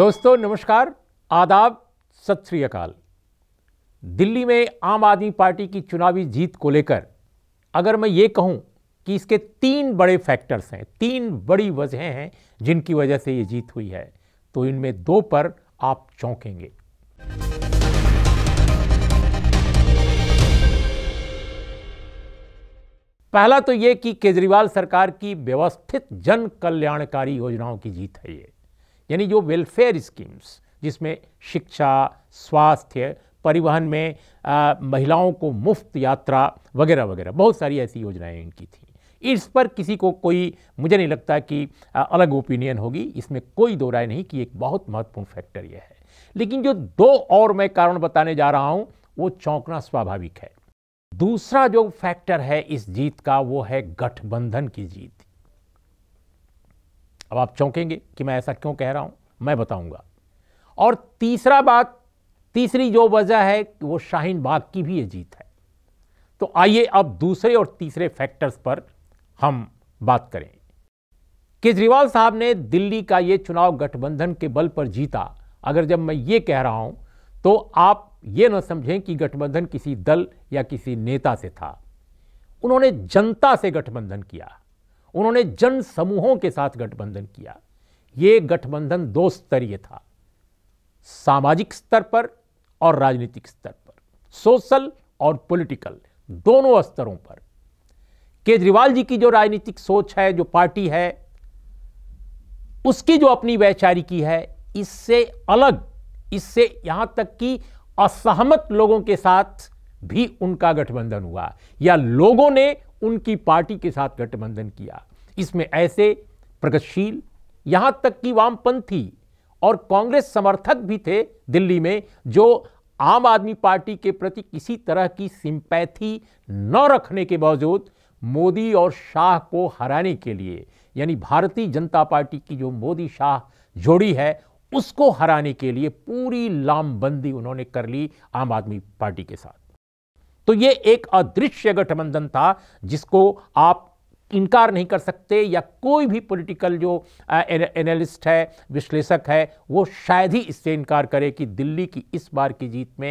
दोस्तों नमस्कार आदाब सत श्री अकाल दिल्ली में आम आदमी पार्टी की चुनावी जीत को लेकर अगर मैं ये कहूं कि इसके तीन बड़े फैक्टर्स हैं तीन बड़ी वजहें हैं जिनकी वजह से ये जीत हुई है तो इनमें दो पर आप चौंकेंगे पहला तो ये कि केजरीवाल सरकार की व्यवस्थित जन कल्याणकारी योजनाओं की जीत है ये यानी जो वेलफेयर स्कीम्स जिसमें शिक्षा स्वास्थ्य परिवहन में आ, महिलाओं को मुफ्त यात्रा वगैरह वगैरह बहुत सारी ऐसी योजनाएं इनकी थी इस पर किसी को कोई मुझे नहीं लगता कि आ, अलग ओपिनियन होगी इसमें कोई दो राय नहीं कि एक बहुत महत्वपूर्ण फैक्टर यह है लेकिन जो दो और मैं कारण बताने जा रहा हूँ वो चौंकना स्वाभाविक है दूसरा जो फैक्टर है इस जीत का वो है गठबंधन की जीत अब आप चौंकेंगे कि मैं ऐसा क्यों कह रहा हूं मैं बताऊंगा और तीसरा बात तीसरी जो वजह है वो शाहीन बाग की भी ये जीत है तो आइए अब दूसरे और तीसरे फैक्टर्स पर हम बात करें केजरीवाल साहब ने दिल्ली का ये चुनाव गठबंधन के बल पर जीता अगर जब मैं ये कह रहा हूं तो आप ये न समझें कि गठबंधन किसी दल या किसी नेता से था उन्होंने जनता से गठबंधन किया उन्होंने जन समूहों के साथ गठबंधन किया यह गठबंधन दो स्तरीय था सामाजिक स्तर पर और राजनीतिक स्तर पर सोशल और पॉलिटिकल दोनों स्तरों पर केजरीवाल जी की जो राजनीतिक सोच है जो पार्टी है उसकी जो अपनी वैचारिकी है इससे अलग इससे यहां तक कि असहमत लोगों के साथ भी उनका गठबंधन हुआ या लोगों ने उनकी पार्टी के साथ गठबंधन किया इसमें ऐसे प्रगतिशील यहां तक कि वामपंथी और कांग्रेस समर्थक भी थे दिल्ली में जो आम आदमी पार्टी के प्रति किसी तरह की सिंपैथी न रखने के बावजूद मोदी और शाह को हराने के लिए यानी भारतीय जनता पार्टी की जो मोदी शाह जोड़ी है उसको हराने के लिए पूरी लामबंदी उन्होंने कर ली आम आदमी पार्टी के साथ तो ये एक अदृश्य गठबंधन था जिसको आप इनकार नहीं कर सकते या कोई भी पॉलिटिकल जो एनालिस्ट है विश्लेषक है वो शायद ही इससे इनकार करे कि दिल्ली की इस बार की जीत में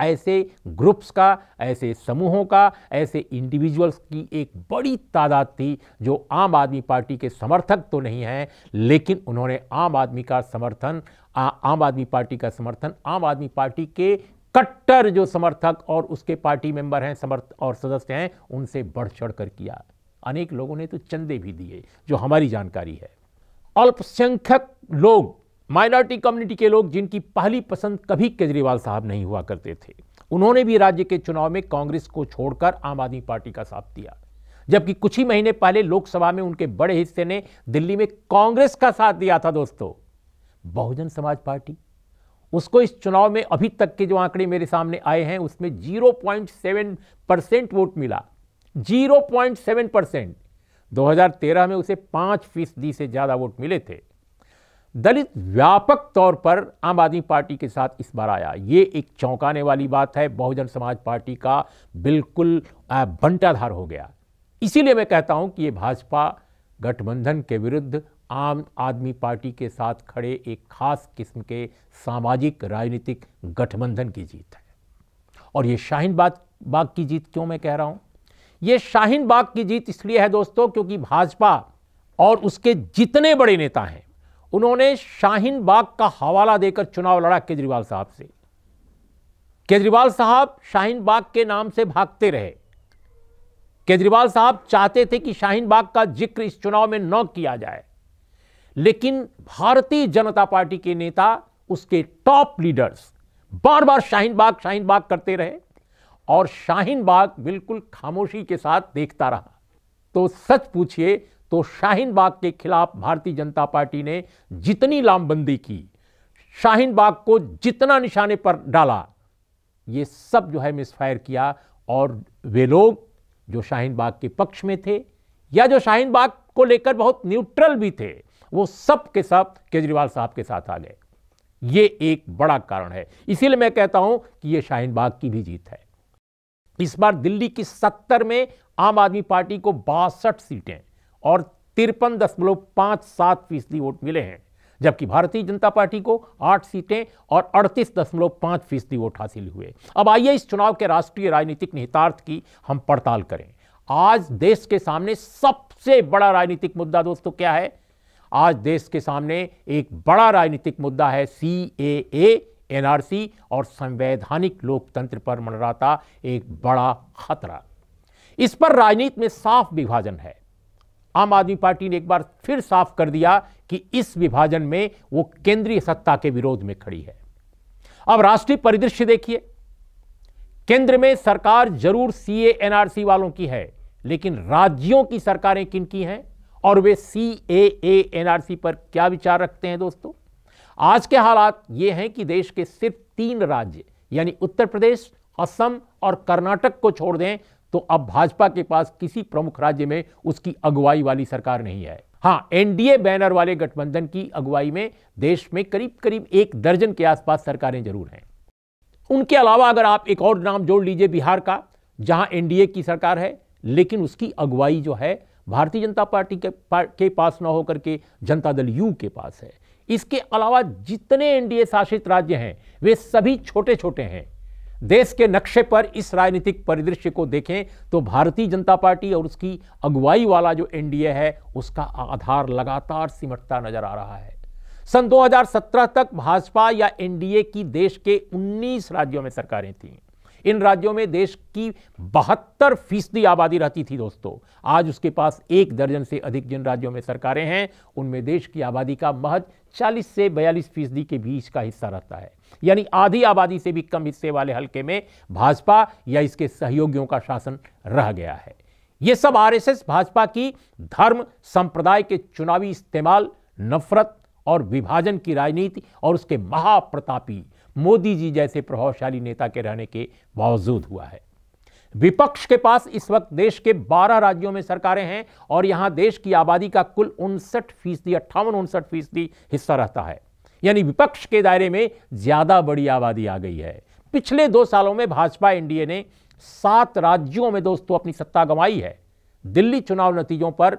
ऐसे ग्रुप्स का ऐसे समूहों का ऐसे इंडिविजुअल्स की एक बड़ी तादाद थी जो आम आदमी पार्टी के समर्थक तो नहीं हैं लेकिन उन्होंने आम आदमी का समर्थन आ, आम आदमी पार्टी का समर्थन आम आदमी पार्टी के कट्टर जो समर्थक और उसके पार्टी मेंबर हैं समर्थ और सदस्य हैं उनसे बढ़ चढ़ कर किया अनेक लोगों ने तो चंदे भी दिए जो हमारी जानकारी है अल्पसंख्यक लोग माइनॉरिटी कम्युनिटी के लोग जिनकी पहली पसंद कभी केजरीवाल साहब नहीं हुआ करते थे उन्होंने भी राज्य के चुनाव में कांग्रेस को छोड़कर आम आदमी पार्टी का साथ दिया जबकि कुछ ही महीने पहले लोकसभा में उनके बड़े हिस्से ने दिल्ली में कांग्रेस का साथ दिया था दोस्तों बहुजन समाज पार्टी उसको इस चुनाव में अभी तक के जो आंकड़े मेरे सामने आए हैं उसमें 0.7 परसेंट वोट मिला 0.7 परसेंट 2013 में उसे पांच फीसदी से ज़्यादा वोट मिले थे दलित व्यापक तौर पर आम आदमी पार्टी के साथ इस बार आया ये एक चौंकाने वाली बात है बहुजन समाज पार्टी का बिल्कुल बंटाधार हो गया इसीलिए मैं कहता हूं कि ये भाजपा गठबंधन के विरुद्ध आम आदमी पार्टी के साथ खड़े एक खास किस्म के सामाजिक राजनीतिक गठबंधन की जीत है और ये शाहीन बाग बाग की जीत क्यों मैं कह रहा हूं ये शाहीन बाग की जीत इसलिए है दोस्तों क्योंकि भाजपा और उसके जितने बड़े नेता हैं उन्होंने शाहीन बाग का हवाला देकर चुनाव लड़ा केजरीवाल साहब से केजरीवाल साहब शाहीन बाग के नाम से भागते रहे केजरीवाल साहब चाहते थे कि शाहीन बाग का जिक्र इस चुनाव में न किया जाए लेकिन भारतीय जनता पार्टी के नेता उसके टॉप लीडर्स बार बार शाहीन बाग शाहीन बाग करते रहे और शाहीन बाग बिल्कुल खामोशी के साथ देखता रहा तो सच पूछिए तो शाहीन बाग के खिलाफ भारतीय जनता पार्टी ने जितनी लामबंदी की शाहीन बाग को जितना निशाने पर डाला ये सब जो है मिसफायर किया और वे लोग जो शाहीन बाग के पक्ष में थे या जो शाहीन बाग को लेकर बहुत न्यूट्रल भी थे वो सब के सब केजरीवाल साहब के साथ आ गए ये एक बड़ा कारण है इसीलिए मैं कहता हूं कि ये शाहीन बाग की भी जीत है इस बार दिल्ली की सत्तर में आम आदमी पार्टी को बासठ सीटें और तिरपन दशमलव पांच सात फीसदी वोट मिले हैं जबकि भारतीय जनता पार्टी को आठ सीटें और अड़तीस दशमलव पांच फीसदी वोट हासिल हुए अब आइए इस चुनाव के राष्ट्रीय राजनीतिक निहितार्थ की हम पड़ताल करें आज देश के सामने सबसे बड़ा राजनीतिक मुद्दा दोस्तों क्या है आज देश के सामने एक बड़ा राजनीतिक मुद्दा है सी ए एनआरसी और संवैधानिक लोकतंत्र पर मंडराता एक बड़ा खतरा इस पर राजनीति में साफ विभाजन है आम आदमी पार्टी ने एक बार फिर साफ कर दिया कि इस विभाजन में वो केंद्रीय सत्ता के विरोध में खड़ी है अब राष्ट्रीय परिदृश्य देखिए केंद्र में सरकार जरूर सीए एनआरसी वालों की है लेकिन राज्यों की सरकारें किन की हैं और वे सी ए ए एन आर सी पर क्या विचार रखते हैं दोस्तों आज के हालात ये हैं कि देश के सिर्फ तीन राज्य यानी उत्तर प्रदेश असम और कर्नाटक को छोड़ दें तो अब भाजपा के पास किसी प्रमुख राज्य में उसकी अगुवाई वाली सरकार नहीं है हाँ एनडीए बैनर वाले गठबंधन की अगुवाई में देश में करीब करीब एक दर्जन के आसपास सरकारें जरूर हैं उनके अलावा अगर आप एक और नाम जोड़ लीजिए बिहार का जहां एनडीए की सरकार है लेकिन उसकी अगुवाई जो है भारतीय जनता पार्टी के, पार, के पास ना होकर के जनता दल यू के पास है इसके अलावा जितने एनडीए शासित राज्य हैं वे सभी छोटे छोटे हैं देश के नक्शे पर इस राजनीतिक परिदृश्य को देखें तो भारतीय जनता पार्टी और उसकी अगुवाई वाला जो एनडीए है उसका आधार लगातार सिमटता नजर आ रहा है सन 2017 तक भाजपा या एनडीए की देश के 19 राज्यों में सरकारें थीं इन राज्यों में देश की बहत्तर फीसदी आबादी रहती थी दोस्तों आज उसके पास एक दर्जन से अधिक जिन राज्यों में सरकारें हैं उनमें देश की आबादी का महज 40 से 42 फीसदी के बीच का हिस्सा रहता है यानी आधी आबादी से भी कम हिस्से वाले हल्के में भाजपा या इसके सहयोगियों का शासन रह गया है ये सब आरएसएस भाजपा की धर्म संप्रदाय के चुनावी इस्तेमाल नफरत और विभाजन की राजनीति और उसके महाप्रतापी मोदी जी जैसे प्रभावशाली नेता के रहने के बावजूद हुआ है विपक्ष के पास इस वक्त देश के 12 राज्यों में सरकारें हैं और यहां देश की आबादी का कुल उनसठ फीसदी अट्ठावन उनसठ फीसदी हिस्सा रहता है यानी विपक्ष के दायरे में ज़्यादा बड़ी आबादी आ गई है पिछले दो सालों में भाजपा एनडीए ने सात राज्यों में दोस्तों अपनी सत्ता गंवाई है दिल्ली चुनाव नतीजों पर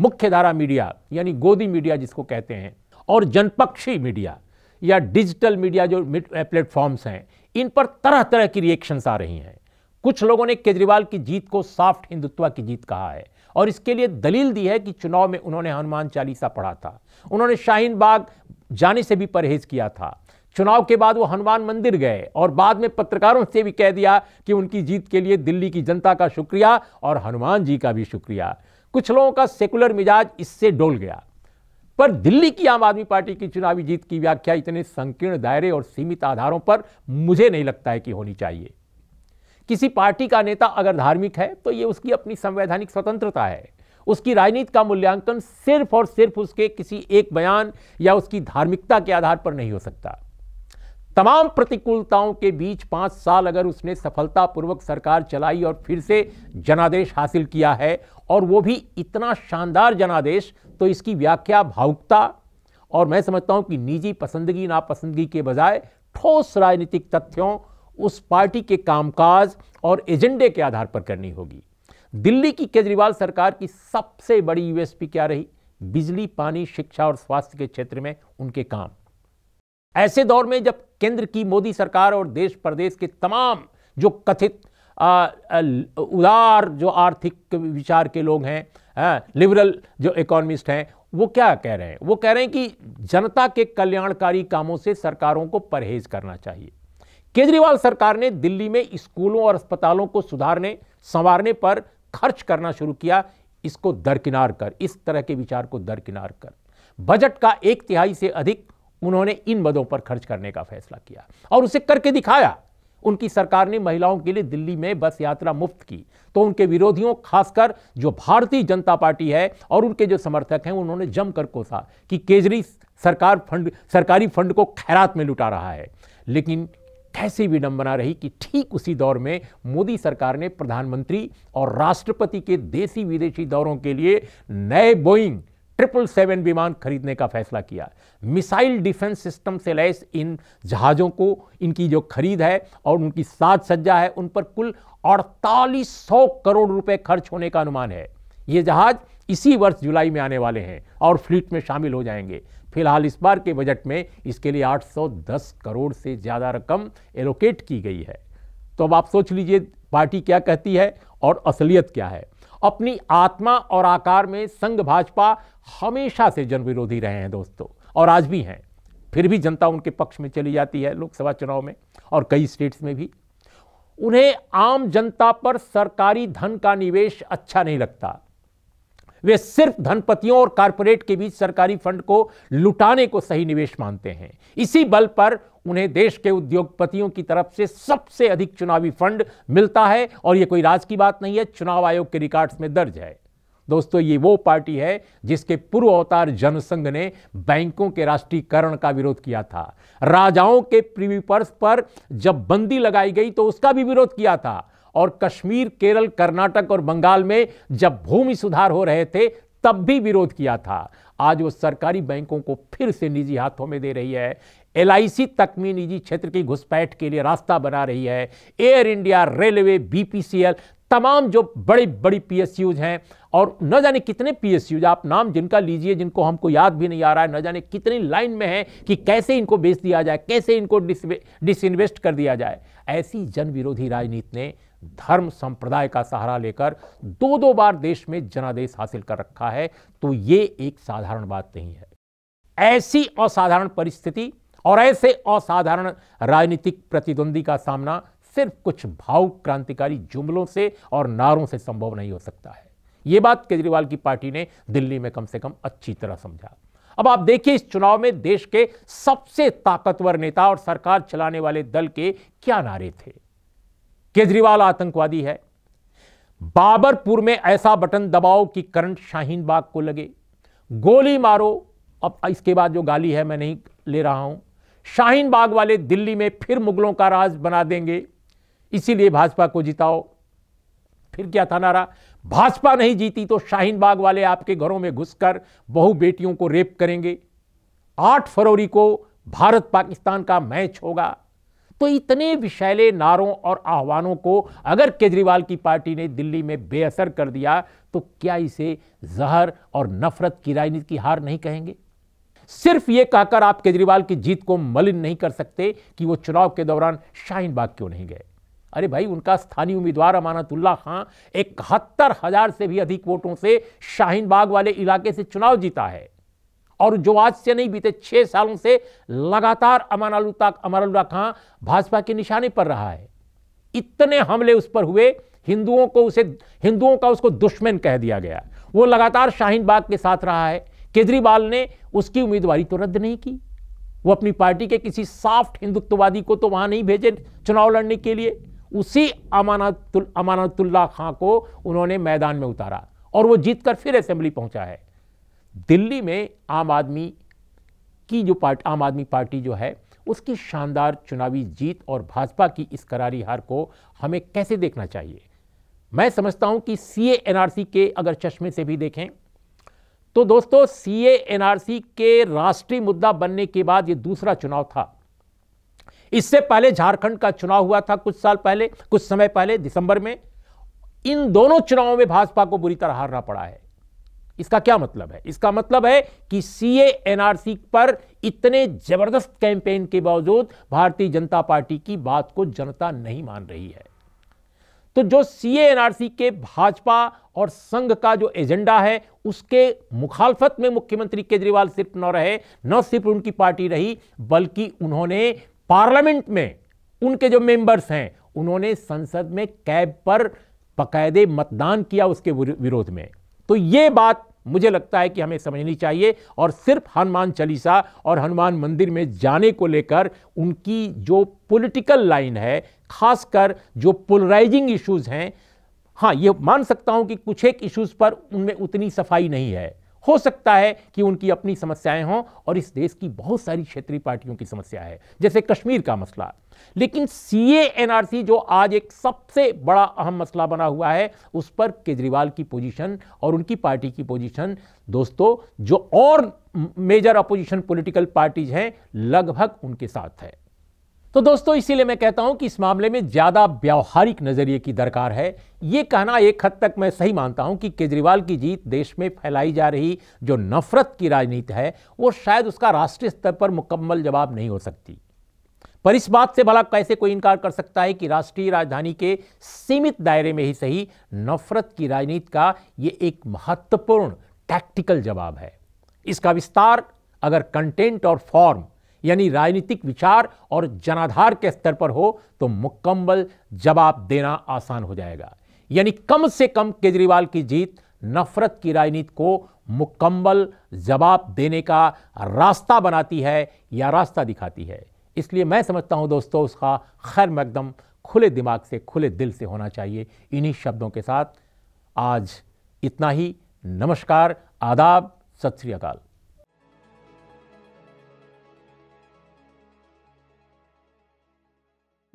मुख्यधारा मीडिया यानी गोदी मीडिया जिसको कहते हैं और जनपक्षी मीडिया या डिजिटल मीडिया जो प्लेटफॉर्म्स हैं इन पर तरह तरह की रिएक्शंस आ रही हैं कुछ लोगों ने केजरीवाल की जीत को सॉफ्ट हिंदुत्व की जीत कहा है और इसके लिए दलील दी है कि चुनाव में उन्होंने हनुमान चालीसा पढ़ा था उन्होंने शाहीन बाग जाने से भी परहेज किया था चुनाव के बाद वो हनुमान मंदिर गए और बाद में पत्रकारों से भी कह दिया कि उनकी जीत के लिए दिल्ली की जनता का शुक्रिया और हनुमान जी का भी शुक्रिया कुछ लोगों का सेकुलर मिजाज इससे डोल गया पर दिल्ली की आम आदमी पार्टी की चुनावी जीत की व्याख्या इतने संकीर्ण दायरे और सीमित आधारों पर मुझे नहीं लगता है कि होनी चाहिए किसी पार्टी का नेता अगर धार्मिक है तो यह उसकी अपनी संवैधानिक स्वतंत्रता है उसकी राजनीति का मूल्यांकन सिर्फ और सिर्फ उसके किसी एक बयान या उसकी धार्मिकता के आधार पर नहीं हो सकता तमाम प्रतिकूलताओं के बीच पांच साल अगर उसने सफलतापूर्वक सरकार चलाई और फिर से जनादेश हासिल किया है और वो भी इतना शानदार जनादेश तो इसकी व्याख्या भावुकता और मैं समझता हूं कि निजी पसंदगी नापसंदगी के बजाय ठोस राजनीतिक तथ्यों उस पार्टी के कामकाज और एजेंडे के आधार पर करनी होगी दिल्ली की केजरीवाल सरकार की सबसे बड़ी यूएसपी क्या रही बिजली पानी शिक्षा और स्वास्थ्य के क्षेत्र में उनके काम ऐसे दौर में जब केंद्र की मोदी सरकार और देश प्रदेश के तमाम जो कथित उदार जो आर्थिक विचार के लोग हैं लिबरल हाँ, जो इकोनॉमिस्ट हैं वो क्या कह रहे हैं वो कह रहे हैं कि जनता के कल्याणकारी कामों से सरकारों को परहेज करना चाहिए केजरीवाल सरकार ने दिल्ली में स्कूलों और अस्पतालों को सुधारने संवारने पर खर्च करना शुरू किया इसको दरकिनार कर इस तरह के विचार को दरकिनार कर बजट का एक तिहाई से अधिक उन्होंने इन मदों पर खर्च करने का फैसला किया और उसे करके दिखाया उनकी सरकार ने महिलाओं के लिए दिल्ली में बस यात्रा मुफ्त की तो उनके विरोधियों खासकर जो भारतीय जनता पार्टी है और उनके जो समर्थक हैं उन्होंने जमकर कोसा कि केजरी सरकार फंड सरकारी फंड को खैरात में लुटा रहा है लेकिन कैसी विडंबना रही कि ठीक उसी दौर में मोदी सरकार ने प्रधानमंत्री और राष्ट्रपति के देसी विदेशी दौरों के लिए नए बोइंग ट्रिपल सेवन विमान खरीदने का फैसला किया मिसाइल डिफेंस सिस्टम से लैस इन जहाज़ों को इनकी जो खरीद है और उनकी साज सज्जा है उन पर कुल अड़तालीस सौ करोड़ रुपए खर्च होने का अनुमान है ये जहाज़ इसी वर्ष जुलाई में आने वाले हैं और फ्लीट में शामिल हो जाएंगे फिलहाल इस बार के बजट में इसके लिए 810 करोड़ से ज़्यादा रकम एलोकेट की गई है तो अब आप सोच लीजिए पार्टी क्या कहती है और असलियत क्या है अपनी आत्मा और आकार में संघ भाजपा हमेशा से जन विरोधी रहे हैं दोस्तों और आज भी हैं फिर भी जनता उनके पक्ष में चली जाती है लोकसभा चुनाव में और कई स्टेट्स में भी उन्हें आम जनता पर सरकारी धन का निवेश अच्छा नहीं लगता वे सिर्फ धनपतियों और कारपोरेट के बीच सरकारी फंड को लुटाने को सही निवेश मानते हैं इसी बल पर उन्हें देश के उद्योगपतियों की तरफ से सबसे अधिक चुनावी फंड मिलता है और यह कोई राज की बात नहीं है चुनाव आयोग के रिकॉर्ड्स में दर्ज है दोस्तों ये वो पार्टी है जिसके पूर्व अवतार जनसंघ ने बैंकों के राष्ट्रीयकरण का विरोध किया था राजाओं के प्रीविपर्स पर जब बंदी लगाई गई तो उसका भी विरोध किया था और कश्मीर केरल कर्नाटक और बंगाल में जब भूमि सुधार हो रहे थे तब भी विरोध किया था आज वो सरकारी बैंकों को फिर से निजी हाथों में दे रही है एल तक में निजी क्षेत्र की घुसपैठ के लिए रास्ता बना रही है एयर इंडिया रेलवे बीपीसीएल तमाम जो बड़ी बड़ी पीएसयूज हैं और न जाने कितने पीएसयूज आप नाम जिनका लीजिए जिनको हमको याद भी नहीं आ रहा है न जाने कितनी लाइन में है कि कैसे इनको बेच दिया जाए कैसे इनको डिसइन्वेस्ट कर दिया जाए ऐसी जन विरोधी राजनीति ने धर्म संप्रदाय का सहारा लेकर दो दो बार देश में जनादेश हासिल कर रखा है तो ये एक साधारण बात नहीं है ऐसी असाधारण परिस्थिति और ऐसे असाधारण राजनीतिक प्रतिद्वंदी का सामना सिर्फ कुछ भावुक क्रांतिकारी जुमलों से और नारों से संभव नहीं हो सकता है ये बात केजरीवाल की पार्टी ने दिल्ली में कम से कम अच्छी तरह समझा अब आप देखिए इस चुनाव में देश के सबसे ताकतवर नेता और सरकार चलाने वाले दल के क्या नारे थे केजरीवाल आतंकवादी है बाबरपुर में ऐसा बटन दबाओ कि करंट शाहीन बाग को लगे गोली मारो अब इसके बाद जो गाली है मैं नहीं ले रहा हूं शाहीन बाग वाले दिल्ली में फिर मुगलों का राज बना देंगे इसीलिए भाजपा को जिताओ फिर क्या था नारा भाजपा नहीं जीती तो शाहीन बाग वाले आपके घरों में घुसकर बहु बेटियों को रेप करेंगे आठ फरवरी को भारत पाकिस्तान का मैच होगा तो इतने विशैले नारों और आह्वानों को अगर केजरीवाल की पार्टी ने दिल्ली में बेअसर कर दिया तो क्या इसे जहर और नफरत की राजनीति की हार नहीं कहेंगे सिर्फ ये कहकर आप केजरीवाल की जीत को मलिन नहीं कर सकते कि वो चुनाव के दौरान शाहीन बाग क्यों नहीं गए अरे भाई उनका स्थानीय उम्मीदवार अमानतुल्ला खां इकहत्तर हजार से भी अधिक वोटों से शाहीन बाग वाले इलाके से चुनाव जीता है और जो आज से नहीं बीते छह सालों से लगातार अमानुल्ला अमानुल्ला खां भाजपा के निशाने पर रहा है इतने हमले उस पर हुए हिंदुओं को उसे हिंदुओं का उसको दुश्मन कह दिया गया वो लगातार शाहीन बाग के साथ रहा है केजरीवाल ने उसकी उम्मीदवारी तो रद्द नहीं की वो अपनी पार्टी के किसी साफ्ट हिंदुत्ववादी को तो वहां नहीं भेजे चुनाव लड़ने के लिए उसी अमानतुल अमानतुल्ला खां को उन्होंने मैदान में उतारा और वो जीतकर फिर असेंबली पहुंचा है दिल्ली में आम आदमी की जो पार्ट आम आदमी पार्टी जो है उसकी शानदार चुनावी जीत और भाजपा की इस करारी हार को हमें कैसे देखना चाहिए मैं समझता हूं कि सी एनआरसी के अगर चश्मे से भी देखें तो दोस्तों सीए एनआरसी के राष्ट्रीय मुद्दा बनने के बाद यह दूसरा चुनाव था इससे पहले झारखंड का चुनाव हुआ था कुछ साल पहले कुछ समय पहले दिसंबर में इन दोनों चुनावों में भाजपा को बुरी तरह हारना पड़ा है इसका क्या मतलब है इसका मतलब है कि सी एनआरसी पर इतने जबरदस्त कैंपेन के बावजूद भारतीय जनता पार्टी की बात को जनता नहीं मान रही है तो जो सी के भाजपा और संघ का जो एजेंडा है उसके मुखालफत में मुख्यमंत्री केजरीवाल सिर्फ न रहे न सिर्फ उनकी पार्टी रही बल्कि उन्होंने पार्लियामेंट में उनके जो मेंबर्स हैं उन्होंने संसद में कैब पर बकायदे मतदान किया उसके विरोध में तो ये बात मुझे लगता है कि हमें समझनी चाहिए और सिर्फ हनुमान चालीसा और हनुमान मंदिर में जाने को लेकर उनकी जो पॉलिटिकल लाइन है खासकर जो पोलराइजिंग इश्यूज़ हैं हाँ ये मान सकता हूं कि कुछ एक इश्यूज़ पर उनमें उतनी सफाई नहीं है हो सकता है कि उनकी अपनी समस्याएं हों और इस देश की बहुत सारी क्षेत्रीय पार्टियों की समस्या है जैसे कश्मीर का मसला लेकिन सी जो आज एक सबसे बड़ा अहम मसला बना हुआ है उस पर केजरीवाल की पोजीशन और उनकी पार्टी की पोजीशन दोस्तों जो और मेजर अपोजिशन पॉलिटिकल पार्टीज हैं लगभग उनके साथ है तो दोस्तों इसीलिए मैं कहता हूं कि इस मामले में ज्यादा व्यावहारिक नजरिए की दरकार है ये कहना एक हद तक मैं सही मानता हूं कि केजरीवाल की जीत देश में फैलाई जा रही जो नफरत की राजनीति है वो शायद उसका राष्ट्रीय स्तर पर मुकम्मल जवाब नहीं हो सकती पर इस बात से भला कैसे कोई इनकार कर सकता है कि राष्ट्रीय राजधानी के सीमित दायरे में ही सही नफरत की राजनीति का ये एक महत्वपूर्ण टैक्टिकल जवाब है इसका विस्तार अगर कंटेंट और फॉर्म यानी राजनीतिक विचार और जनाधार के स्तर पर हो तो मुकम्मल जवाब देना आसान हो जाएगा यानी कम से कम केजरीवाल की जीत नफरत की राजनीति को मुकम्मल जवाब देने का रास्ता बनाती है या रास्ता दिखाती है इसलिए मैं समझता हूं दोस्तों उसका खैर मकदम खुले दिमाग से खुले दिल से होना चाहिए इन्हीं शब्दों के साथ आज इतना ही नमस्कार आदाब सत श्री अकाल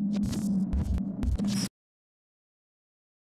Thank you.